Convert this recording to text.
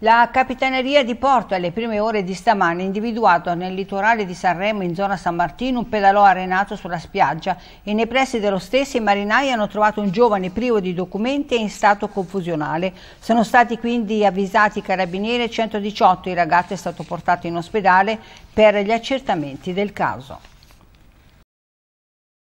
La Capitaneria di Porto alle prime ore di stamane ha individuato nel litorale di Sanremo in zona San Martino un pedalò arenato sulla spiaggia e nei pressi dello stesso i marinai hanno trovato un giovane privo di documenti e in stato confusionale. Sono stati quindi avvisati i carabinieri e 118, il ragazzo è stato portato in ospedale per gli accertamenti del caso.